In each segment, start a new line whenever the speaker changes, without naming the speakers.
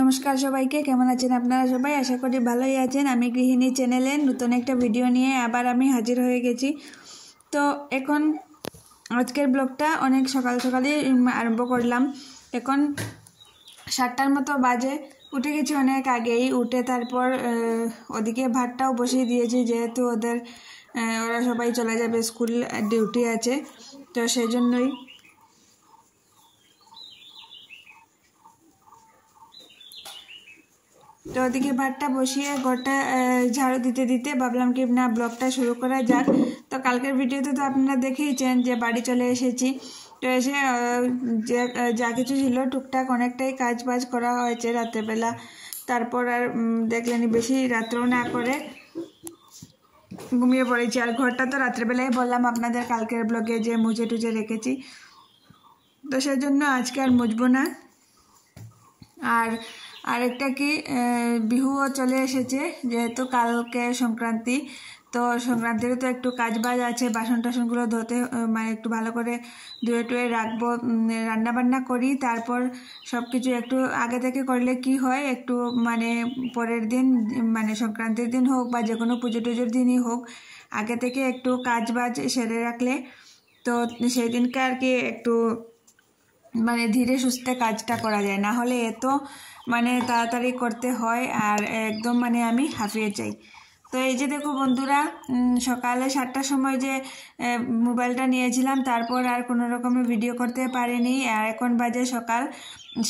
নমস্কার সবাইকে কেমন আছেন আপনারা সবাই আশা করি ভালোই আছেন আমি গৃহিণী চ্যানেলে নতুন একটা ভিডিও নিয়ে আবার আমি হাজির হয়ে গেছি তো এখন আজকের ব্লগটা অনেক সকাল সকালেই আরম্ভ করলাম এখন সাতটার মতো বাজে উঠে গেছি অনেক আগেই উঠে তারপর ওদিকে ভাতটাও বসিয়ে দিয়েছি যেহেতু ওদের ওরা সবাই চলে যাবে স্কুল ডিউটি আছে তো সেই জন্যই তো ওদিকে ভাতটা বসিয়ে ঘরটা ঝাড়ু দিতে দিতে ভাবলাম কি না ব্লগটা শুরু করা যাক তো কালকের ভিডিওতে তো আপনারা দেখেইছেন যে বাড়ি চলে এসেছি তো এসে যা কিছু ছিল টুকটাক অনেকটাই কাজ বাজ করা হয়েছে রাত্রেবেলা তারপর আর দেখলেনি বেশি রাত্রেও না করে ঘুমিয়ে পড়েছি আর ঘরটা তো রাত্রেবেলাই বললাম আপনাদের কালকের ব্লগে যে মুজে টুজে রেখেছি তো সেই জন্য আজকে আর মুছবো না আর আরেকটা কি বিহুও চলে এসেছে যেহেতু কালকে সংক্রান্তি তো সংক্রান্তিরও তো একটু কাজ বাজ আছে বাসন টাসনগুলো ধোতে মানে একটু ভালো করে ধুয়ে টুয়ে রাখবো রান্নাবান্না করি তারপর সব কিছু একটু আগে থেকে করলে কি হয় একটু মানে পরের দিন মানে সংক্রান্তির দিন হোক বা যে কোনো পুজো টুজোর দিনই হোক আগে থেকে একটু কাজ বাজ সেরে রাখলে তো সেই দিনকে আর কি একটু মানে ধীরে সুস্থে কাজটা করা যায় না হলে এত মানে তাড়াতাড়ি করতে হয় আর একদম মানে আমি হাঁপিয়ে চাই তো এই যে দেখো বন্ধুরা সকালে সাতটার সময় যে মোবাইলটা নিয়েছিলাম তারপর আর কোনো রকমে ভিডিও করতে পারিনি আর এখন বাজে সকাল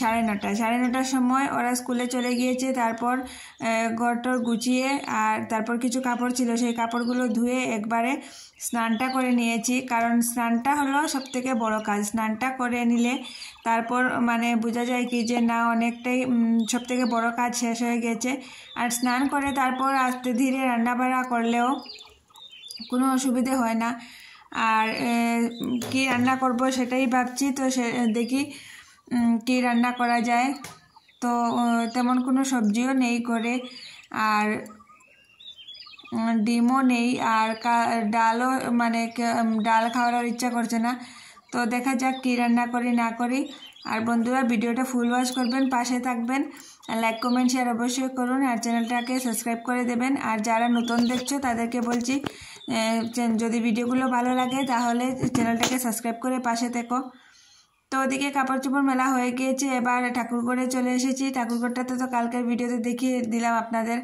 সাড়ে নটা সাড়ে নটার সময় ওরা স্কুলে চলে গিয়েছে তারপর ঘরটর গুছিয়ে আর তারপর কিছু কাপড় ছিল সেই কাপড়গুলো ধুয়ে একবারে স্নানটা করে নিয়েছি কারণ স্নানটা হলো সবথেকে বড় কাজ স্নানটা করে নিলে তারপর মানে বোঝা যায় কি যে না অনেকটাই সবথেকে বড় কাজ শেষ হয়ে গেছে আর স্নান করে তারপর আস্তে ধীরে রান্নাবাড়া করলেও কোনো অসুবিধে হয় না আর কি রান্না করব সেটাই ভাবছি তো সে দেখি কি রান্না করা যায় তো তেমন কোনো সবজিও নেই করে আর ডিমও নেই আর ডালও মানে ডাল খাওয়ার আর ইচ্ছা করছে না তো দেখা যাক কী রান্না করি না করি আর বন্ধুরা ভিডিওটা ফুল ওয়াচ করবেন পাশে থাকবেন লাইক কমেন্ট শেয়ার অবশ্যই করুন আর চ্যানেলটাকে সাবস্ক্রাইব করে দেবেন আর যারা নতুন দেখছো তাদেরকে বলছি যদি ভিডিওগুলো ভালো লাগে তাহলে চ্যানেলটাকে সাবস্ক্রাইব করে পাশে থেকো তো ওদিকে কাপড় চোপড় মেলা হয়ে গিয়েছে এবার ঠাকুরগড়ে চলে এসেছি ঠাকুরগড়টাতে তো কালকের ভিডিওতে দেখিয়ে দিলাম আপনাদের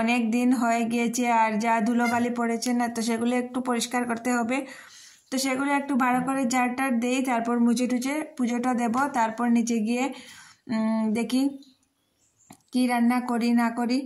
অনেক দিন হয়ে গিয়েছে আর যা ধুলোবালি পড়েছে না তো সেগুলো একটু পরিষ্কার করতে হবে তো সেগুলো একটু ভালো করে জারটার দেই তারপর মুছে টুচে পুজোটা দেব তারপর নিচে গিয়ে দেখি কি রান্না করি না করি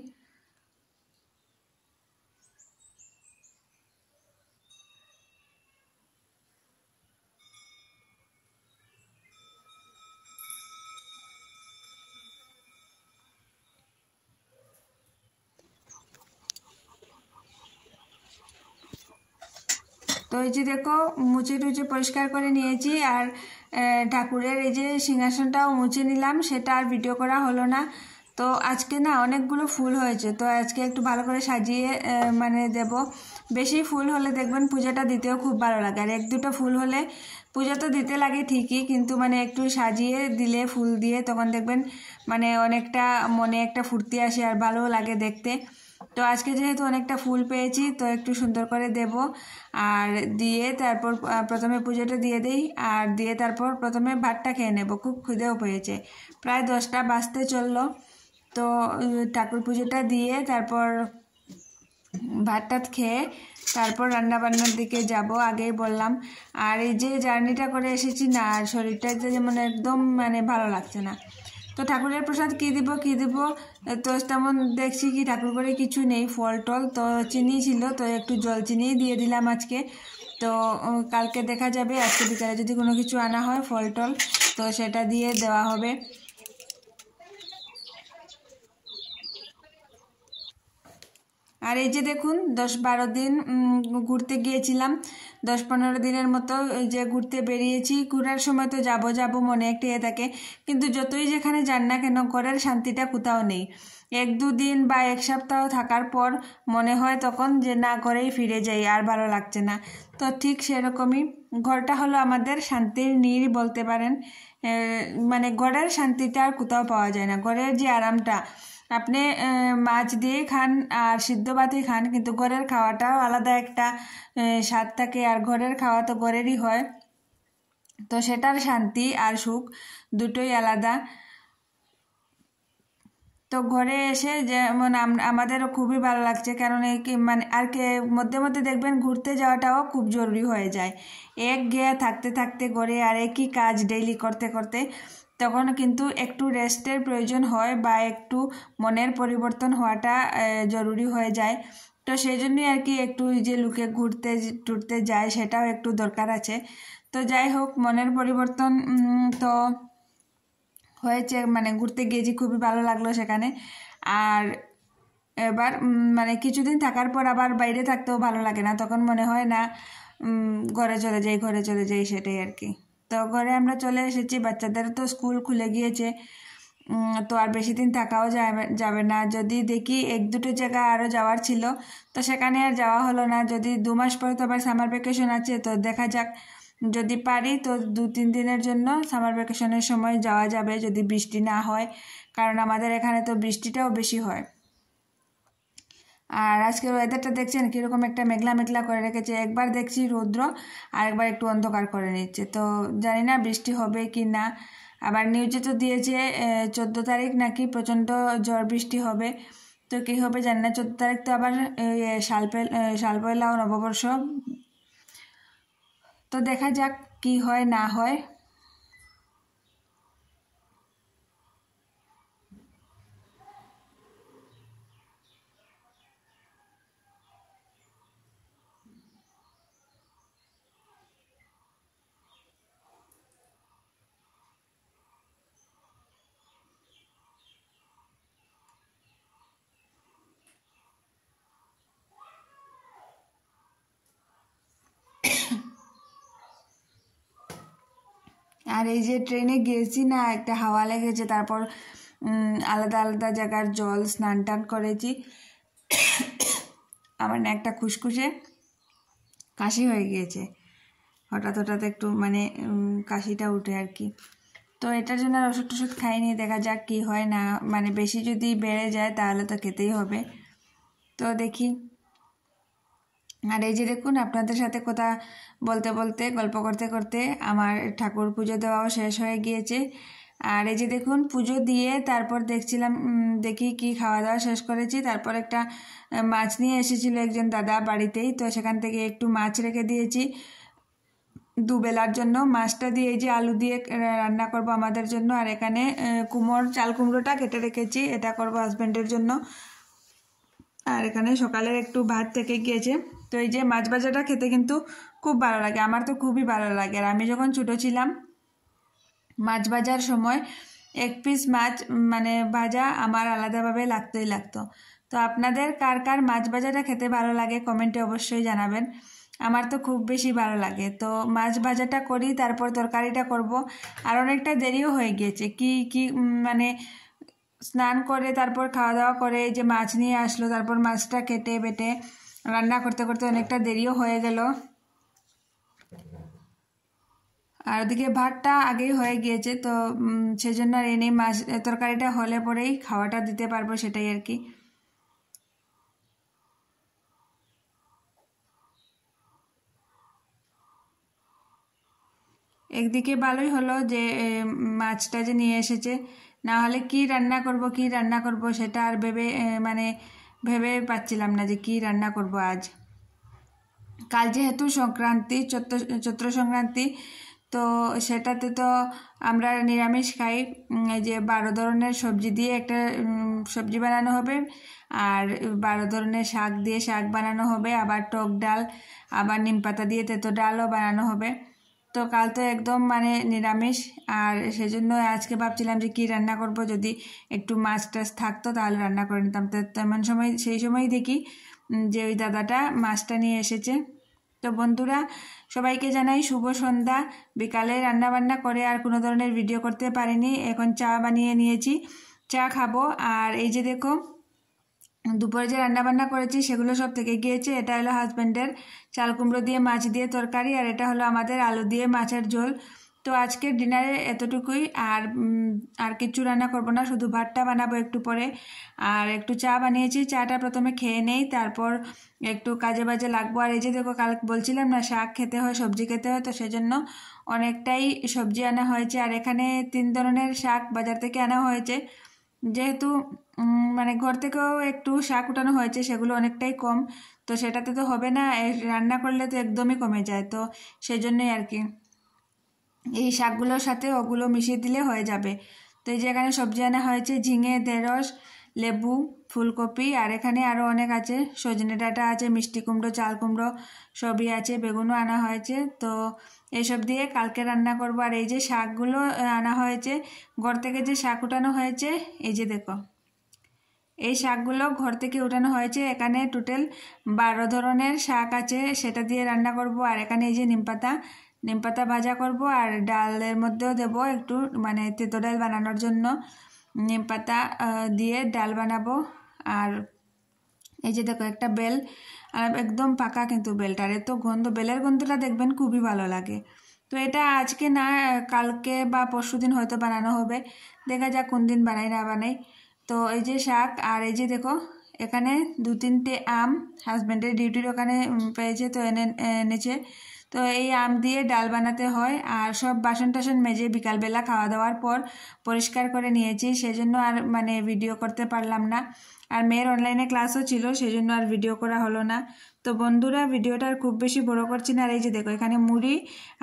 তো এই যে দেখো মুচে টুচে পরিষ্কার করে নিয়েছি আর ঠাকুরের এই যে সিংহাসনটাও মুছে নিলাম সেটা আর ভিডিও করা হলো না তো আজকে না অনেকগুলো ফুল হয়েছে তো আজকে একটু ভালো করে সাজিয়ে মানে দেব বেশি ফুল হলে দেখবেন পূজাটা দিতেও খুব ভালো লাগে আর এক দুটো ফুল হলে পূজা তো দিতে লাগে ঠিকই কিন্তু মানে একটু সাজিয়ে দিলে ফুল দিয়ে তখন দেখবেন মানে অনেকটা মনে একটা ফুর্তি আসে আর ভালোও লাগে দেখতে তো আজকে যেহেতু অনেকটা ফুল পেয়েছি তো একটু সুন্দর করে দেব আর দিয়ে তারপর প্রথমে পুজোটা দিয়ে দেই আর দিয়ে তারপর প্রথমে ভাতটা খেয়ে নেব খুব খুদেও পেয়েছে প্রায় দশটা বাজতে চললো তো ঠাকুর পুজোটা দিয়ে তারপর ভাতটা খেয়ে তারপর রান্নাবান্নার দিকে যাব আগেই বললাম আর এই যে জার্নিটা করে এসেছি না শরীরটা যেমন একদম মানে ভালো লাগছে না তো ঠাকুরের প্রসাদ কী দিব কী দিব তো তেমন দেখছি কি ঠাকুর করে কিছু নেই ফল টল তো চিনি ছিল তো একটু জল চিনি দিয়ে দিলাম আজকে তো কালকে দেখা যাবে আজকে বিকালে যদি কোনো কিছু আনা হয় ফল টল তো সেটা দিয়ে দেওয়া হবে আর এই যে দেখুন দশ বারো দিন ঘুরতে গিয়েছিলাম দশ পনেরো দিনের মতো যে ঘুরতে বেরিয়েছি ঘুরার সময় তো যাবো যাবো মনে একটা এ ইয়ে থাকে কিন্তু যতই যেখানে যান না কেন ঘরের শান্তিটা কোথাও নেই এক দুদিন বা এক সপ্তাহ থাকার পর মনে হয় তখন যে না ঘরেই ফিরে যাই আর ভালো লাগছে না তো ঠিক সেরকমই ঘরটা হলো আমাদের শান্তির নীড় বলতে পারেন মানে ঘরের শান্তিটা আর কোথাও পাওয়া যায় না ঘরের যে আরামটা আপনি মাছ দিয়ে খান আর সিদ্ধ ভাতই খান কিন্তু ঘরের খাওয়াটাও আলাদা একটা স্বাদ থাকে আর ঘরের খাওয়া তো ঘরেরই হয় তো সেটার শান্তি আর সুখ দুটোই আলাদা তো ঘরে এসে যেমন আমাদেরও খুবই ভালো লাগছে কারণ এই মানে আর কে মধ্যে মধ্যে দেখবেন ঘুরতে যাওয়াটাও খুব জরুরি হয়ে যায় এক গিয়ে থাকতে থাকতে ঘরে আর একই কাজ ডেইলি করতে করতে তখন কিন্তু একটু রেস্টের প্রয়োজন হয় বা একটু মনের পরিবর্তন হওয়াটা জরুরি হয়ে যায় তো সেই জন্যই আর কি একটু যে লুকে ঘুরতে টুরতে যায় সেটাও একটু দরকার আছে তো যাই হোক মনের পরিবর্তন তো হয়েছে মানে ঘুরতে গিয়েছি খুবই ভালো লাগলো সেখানে আর এবার মানে কিছুদিন থাকার পর আবার বাইরে থাকতেও ভালো লাগে না তখন মনে হয় না ঘরে চলে যাই ঘরে চলে যাই সেটাই আর কি তো ঘরে আমরা চলে এসেছি বাচ্চাদের তো স্কুল খুলে গিয়েছে তো আর বেশি দিন থাকাও যাবে না যদি দেখি এক দুটো জায়গা আরও যাওয়ার ছিল তো সেখানে আর যাওয়া হলো না যদি দু মাস পরে তো আবার সামার ভ্যাকেশন আছে তো দেখা যাক যদি পারি তো দু তিন দিনের জন্য সামার ভ্যাকেশনের সময় যাওয়া যাবে যদি বৃষ্টি না হয় কারণ আমাদের এখানে তো বৃষ্টিটাও বেশি হয় আর আজকের ওয়েদারটা দেখছেন কীরকম একটা মেঘলা মেঘলা করে রেখেছে একবার দেখছি রৌদ্র আর একবার একটু অন্ধকার করে নিচ্ছে তো জানি না বৃষ্টি হবে কি না আবার নিউজে তো দিয়েছে চোদ্দো তারিখ নাকি প্রচণ্ড ঝড় বৃষ্টি হবে তো কী হবে জানি না চোদ্দো তারিখ তো আবার শালপেল শালপয়লা ও নববর্ষ তো দেখা যাক কি হয় না হয় আর এই যে ট্রেনে গেছি না একটা হাওয়া লেগেছে তারপর আলাদা আলাদা জায়গার জল স্নান টান করেছি আমার না একটা খুশখুশে কাশি হয়ে গিয়েছে হঠাৎ হঠাৎ একটু মানে কাশিটা উঠে আর কি তো এটার জন্য আর ওষুধ টষুধ খাইনি দেখা যাক কী হয় না মানে বেশি যদি বেড়ে যায় তাহলে তো খেতেই হবে তো দেখি আর এই যে দেখুন আপনাদের সাথে কথা বলতে বলতে গল্প করতে করতে আমার ঠাকুর পুজো দেওয়াও শেষ হয়ে গিয়েছে আর এই যে দেখুন পুজো দিয়ে তারপর দেখছিলাম দেখি কি খাওয়া দাওয়া শেষ করেছি তারপর একটা মাছ নিয়ে এসেছিল একজন দাদা বাড়িতেই তো সেখান থেকে একটু মাছ রেখে দিয়েছি দুবেলার জন্য মাছটা দিয়ে এই যে আলু দিয়ে রান্না করব আমাদের জন্য আর এখানে কুমোর চাল কুমড়োটা কেটে রেখেছি এটা করব হাজব্যান্ডের জন্য আর এখানে সকালের একটু ভাত থেকে গিয়েছে তো এই যে মাছ ভাজাটা খেতে কিন্তু খুব ভালো লাগে আমার তো খুবই ভালো লাগে আর আমি যখন ছোটো ছিলাম মাছ ভাজার সময় এক পিস মাছ মানে ভাজা আমার আলাদাভাবে লাগতেই লাগতো তো আপনাদের কার কার মাছ ভাজাটা খেতে ভালো লাগে কমেন্টে অবশ্যই জানাবেন আমার তো খুব বেশি ভালো লাগে তো মাছ ভাজাটা করি তারপর তরকারিটা করব আর অনেকটা দেরিও হয়ে গিয়েছে কি কি মানে স্নান করে তারপর খাওয়া দাওয়া করে যে মাছ নিয়ে আসলো তারপর মাছটা কেটে বেটে রান্না করতে করতে অনেকটা দেরিও হয়ে গেল আর ওদিকে ভাতটা আগেই হয়ে গিয়েছে তো সেজন্য আর এনে মাছ তরকারিটা হলে পরেই খাওয়াটা দিতে পারবো সেটাই আর কি একদিকে ভালোই হলো যে মাছটা যে নিয়ে এসেছে না হলে কি রান্না করব কি রান্না করব সেটা আর ভেবে মানে ভেবে পাচ্ছিলাম না যে কি রান্না করব আজ কাল যেহেতু সংক্রান্তি চৈত্র চৈত্র সংক্রান্তি তো সেটাতে তো আমরা নিরামিষ খাই যে বারো ধরনের সবজি দিয়ে একটা সবজি বানানো হবে আর বারো ধরনের শাক দিয়ে শাক বানানো হবে আবার টক ডাল আবার নিম পাতা দিয়ে তেতো ডালও বানানো হবে তো কাল তো একদম মানে নিরামিষ আর সেজন্য আজকে ভাবছিলাম যে কি রান্না করব যদি একটু মাছ টাছ থাকতো তাহলে রান্না করে নিতাম তো তেমন সময় সেই সময়ই দেখি যে ওই দাদাটা মাছটা নিয়ে এসেছে তো বন্ধুরা সবাইকে জানাই শুভ সন্ধ্যা বিকালে রান্না বান্না করে আর কোনো ধরনের ভিডিও করতে পারিনি এখন চা বানিয়ে নিয়েছি চা খাবো আর এই যে দেখো দুপুরে যে রান্নাবান্না করেছি সেগুলো সব থেকে গিয়েছে এটা হলো হাজব্যান্ডের চাল কুমড়ো দিয়ে মাছ দিয়ে তরকারি আর এটা হলো আমাদের আলু দিয়ে মাছের ঝোল তো আজকে ডিনারে এতটুকুই আর আর কিচ্ছু রান্না করব না শুধু ভাতটা বানাবো একটু পরে আর একটু চা বানিয়েছি চাটা প্রথমে খেয়ে নেই তারপর একটু কাজে বাজে লাগবো আর এই যে দেখো কাল বলছিলাম না শাক খেতে হয় সবজি খেতে হয় তো সেজন্য অনেকটাই সবজি আনা হয়েছে আর এখানে তিন ধরনের শাক বাজার থেকে আনা হয়েছে যেহেতু মানে ঘর থেকেও একটু শাক উঠানো হয়েছে সেগুলো অনেকটাই কম তো সেটাতে তো হবে না রান্না করলে তো একদমই কমে যায় তো সেই জন্যই আর কি এই শাকগুলোর সাথে ওগুলো মিশিয়ে দিলে হয়ে যাবে তো এই যে এখানে সবজি আনা হয়েছে ঝিঙে ঢেঁড়স লেবু ফুলকপি আর এখানে আরও অনেক আছে সজনে ডাঁটা আছে মিষ্টি কুমড়ো চাল কুমড়ো সবই আছে বেগুনও আনা হয়েছে তো এসব দিয়ে কালকে রান্না করবো আর এই যে শাকগুলো আনা হয়েছে ঘর থেকে যে শাক উঠানো হয়েছে এই যে দেখো এই শাকগুলো ঘর থেকে উঠানো হয়েছে এখানে টোটাল বারো ধরনের শাক আছে সেটা দিয়ে রান্না করব আর এখানে এই যে নিমপাতা নিমপাতা ভাজা করব আর ডালের মধ্যেও দেব একটু মানে তেঁতো ডাল বানানোর জন্য নিম পাতা দিয়ে ডাল বানাবো আর এই যে দেখো একটা বেল একদম পাকা কিন্তু বেলটার এত গন্ধ বেলের গন্ধটা দেখবেন খুবই ভালো লাগে তো এটা আজকে না কালকে বা পরশু দিন হয়তো বানানো হবে দেখা যাক কোন দিন বানাই না বানাই তো এই যে শাক আর এই যে দেখো এখানে দু তিনটে আম হাজব্যান্ডের ডিউটির ওখানে পেয়েছে তো এনে এনেছে তো এই আম দিয়ে ডাল বানাতে হয় আর সব বাসন টাসন মেজে বিকালবেলা খাওয়া দাওয়ার পর পরিষ্কার করে নিয়েছি সেজন্য আর মানে ভিডিও করতে পারলাম না আর মেয়ের অনলাইনে ক্লাসও ছিল সেজন্য আর ভিডিও করা হলো না তো বন্ধুরা ভিডিওটা আর খুব বেশি বড় করছি না আর এই যে দেখো এখানে মুড়ি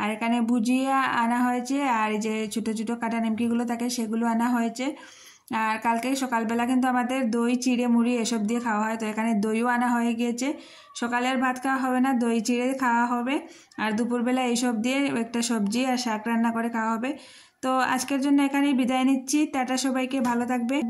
আর এখানে ভুজিয়া আনা হয়েছে আর এই যে ছোটো ছোটো কাটা নিমকিগুলো থাকে সেগুলো আনা হয়েছে আর কালকে সকালবেলা কিন্তু আমাদের দই চিড়ে মুড়ি এসব দিয়ে খাওয়া হয় তো এখানে দইও আনা হয়ে গিয়েছে সকালের ভাত খাওয়া হবে না দই চিড়ে খাওয়া হবে আর দুপুরবেলা এইসব দিয়ে একটা সবজি আর শাক রান্না করে খাওয়া হবে তো আজকের জন্য এখানেই বিদায় নিচ্ছি টাটা সবাইকে ভালো থাকবে